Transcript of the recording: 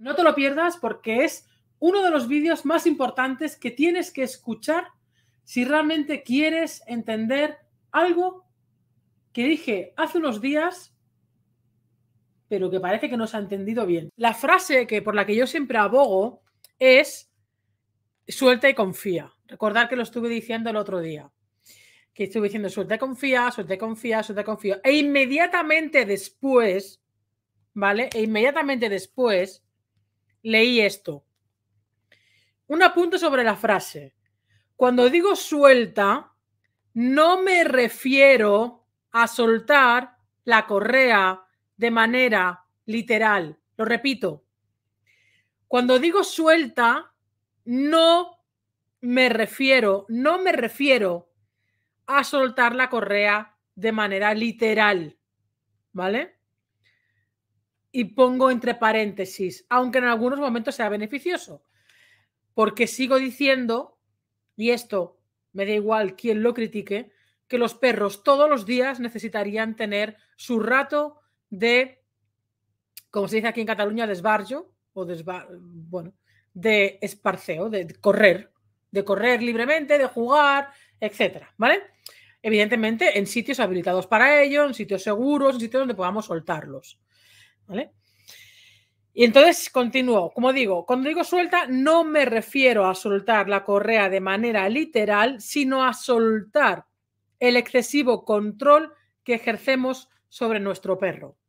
No te lo pierdas porque es uno de los vídeos más importantes que tienes que escuchar si realmente quieres entender algo que dije hace unos días, pero que parece que no se ha entendido bien. La frase que por la que yo siempre abogo es suelta y confía. Recordar que lo estuve diciendo el otro día. Que estuve diciendo suelta y confía, suelta y confía, suelta y confía. E inmediatamente después, ¿vale? E inmediatamente después leí esto. Un apunte sobre la frase. Cuando digo suelta, no me refiero a soltar la correa de manera literal. Lo repito. Cuando digo suelta, no me refiero, no me refiero a soltar la correa de manera literal. ¿Vale? y pongo entre paréntesis, aunque en algunos momentos sea beneficioso, porque sigo diciendo, y esto me da igual quien lo critique, que los perros todos los días necesitarían tener su rato de, como se dice aquí en Cataluña, desbarrio, o bueno, de esparceo, de correr, de correr libremente, de jugar, etcétera, ¿vale? Evidentemente en sitios habilitados para ello, en sitios seguros, en sitios donde podamos soltarlos. Y entonces continúo. Como digo, cuando digo suelta, no me refiero a soltar la correa de manera literal, sino a soltar el excesivo control que ejercemos sobre nuestro perro.